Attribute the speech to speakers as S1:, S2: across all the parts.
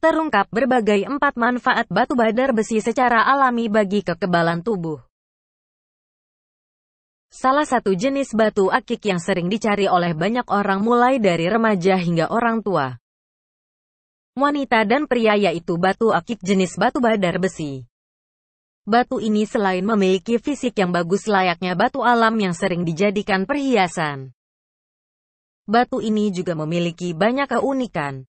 S1: terungkap berbagai empat manfaat batu badar besi secara alami bagi kekebalan tubuh. Salah satu jenis batu akik yang sering dicari oleh banyak orang mulai dari remaja hingga orang tua. Wanita dan pria yaitu batu akik jenis batu badar besi. Batu ini selain memiliki fisik yang bagus layaknya batu alam yang sering dijadikan perhiasan. Batu ini juga memiliki banyak keunikan.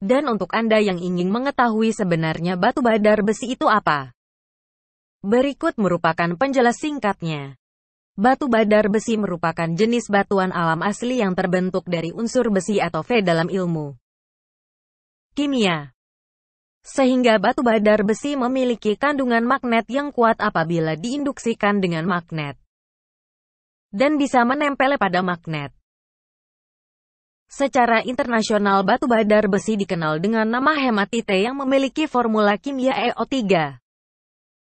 S1: Dan untuk Anda yang ingin mengetahui sebenarnya batu badar besi itu apa, berikut merupakan penjelas singkatnya. Batu badar besi merupakan jenis batuan alam asli yang terbentuk dari unsur besi atau V dalam ilmu kimia. Sehingga batu badar besi memiliki kandungan magnet yang kuat apabila diinduksikan dengan magnet. Dan bisa menempel pada magnet. Secara internasional batu badar besi dikenal dengan nama hematite yang memiliki formula kimia EO3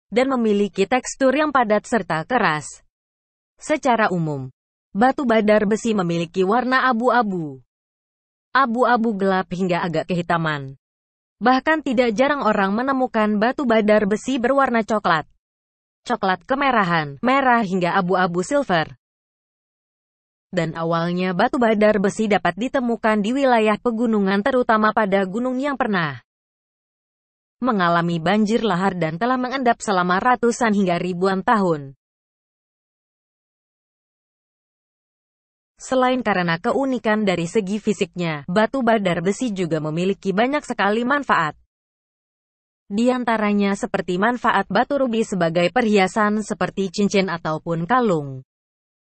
S1: dan memiliki tekstur yang padat serta keras. Secara umum, batu badar besi memiliki warna abu-abu, abu-abu gelap hingga agak kehitaman. Bahkan tidak jarang orang menemukan batu badar besi berwarna coklat, coklat kemerahan, merah hingga abu-abu silver dan awalnya batu badar besi dapat ditemukan di wilayah pegunungan terutama pada gunung yang pernah mengalami banjir lahar dan telah mengendap selama ratusan hingga ribuan tahun. Selain karena keunikan dari segi fisiknya, batu badar besi juga memiliki banyak sekali manfaat. Di antaranya seperti manfaat batu rubi sebagai perhiasan seperti cincin ataupun kalung.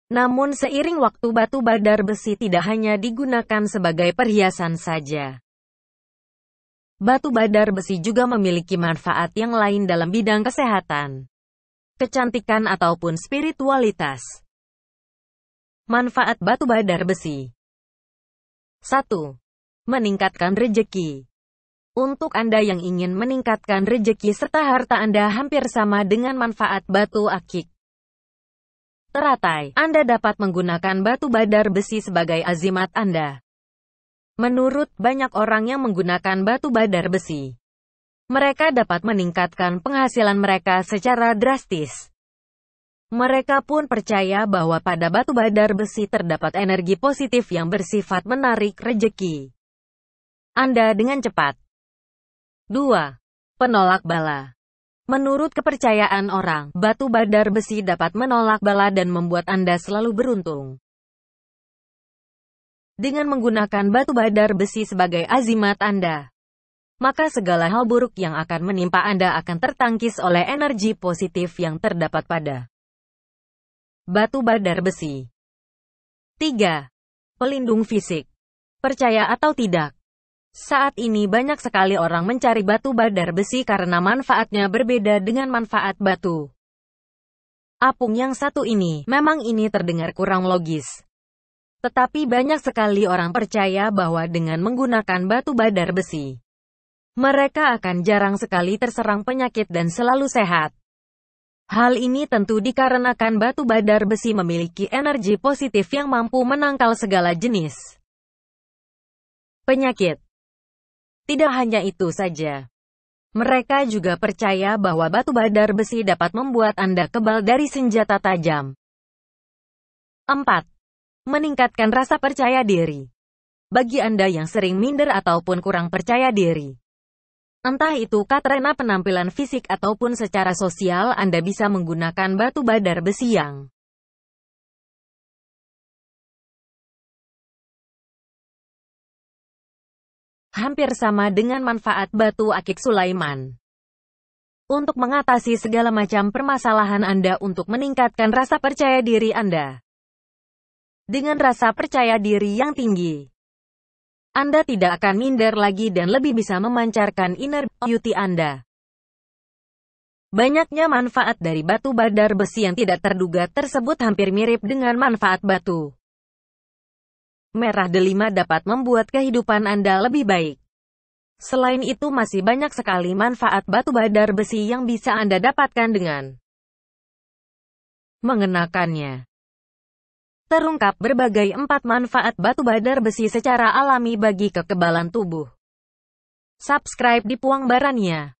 S1: Namun seiring waktu batu badar besi tidak hanya digunakan sebagai perhiasan saja. Batu badar besi juga memiliki manfaat yang lain dalam bidang kesehatan, kecantikan ataupun spiritualitas. Manfaat batu badar besi 1. Meningkatkan rejeki Untuk Anda yang ingin meningkatkan rejeki serta harta Anda hampir sama dengan manfaat batu akik teratai. Anda dapat menggunakan batu badar besi sebagai azimat Anda. Menurut banyak orang yang menggunakan batu badar besi, mereka dapat meningkatkan penghasilan mereka secara drastis. Mereka pun percaya bahwa pada batu badar besi terdapat energi positif yang bersifat menarik rejeki Anda dengan cepat. 2. Penolak bala Menurut kepercayaan orang, batu badar besi dapat menolak bala dan membuat Anda selalu beruntung. Dengan menggunakan batu badar besi sebagai azimat Anda, maka segala hal buruk yang akan menimpa Anda akan tertangkis oleh energi positif yang terdapat pada batu badar besi. 3. Pelindung fisik. Percaya atau tidak, saat ini banyak sekali orang mencari batu badar besi karena manfaatnya berbeda dengan manfaat batu. Apung yang satu ini, memang ini terdengar kurang logis. Tetapi banyak sekali orang percaya bahwa dengan menggunakan batu badar besi, mereka akan jarang sekali terserang penyakit dan selalu sehat. Hal ini tentu dikarenakan batu badar besi memiliki energi positif yang mampu menangkal segala jenis penyakit. Tidak hanya itu saja. Mereka juga percaya bahwa batu badar besi dapat membuat Anda kebal dari senjata tajam. 4. Meningkatkan rasa percaya diri. Bagi Anda yang sering minder ataupun kurang percaya diri, entah itu karena penampilan fisik ataupun secara sosial Anda bisa menggunakan batu badar besi yang hampir sama dengan manfaat batu akik Sulaiman. Untuk mengatasi segala macam permasalahan Anda untuk meningkatkan rasa percaya diri Anda. Dengan rasa percaya diri yang tinggi, Anda tidak akan minder lagi dan lebih bisa memancarkan inner beauty Anda. Banyaknya manfaat dari batu badar besi yang tidak terduga tersebut hampir mirip dengan manfaat batu Merah delima dapat membuat kehidupan Anda lebih baik. Selain itu masih banyak sekali manfaat batu badar besi yang bisa Anda dapatkan dengan mengenakannya. Terungkap berbagai empat manfaat batu badar besi secara alami bagi kekebalan tubuh. Subscribe di Puang Barania.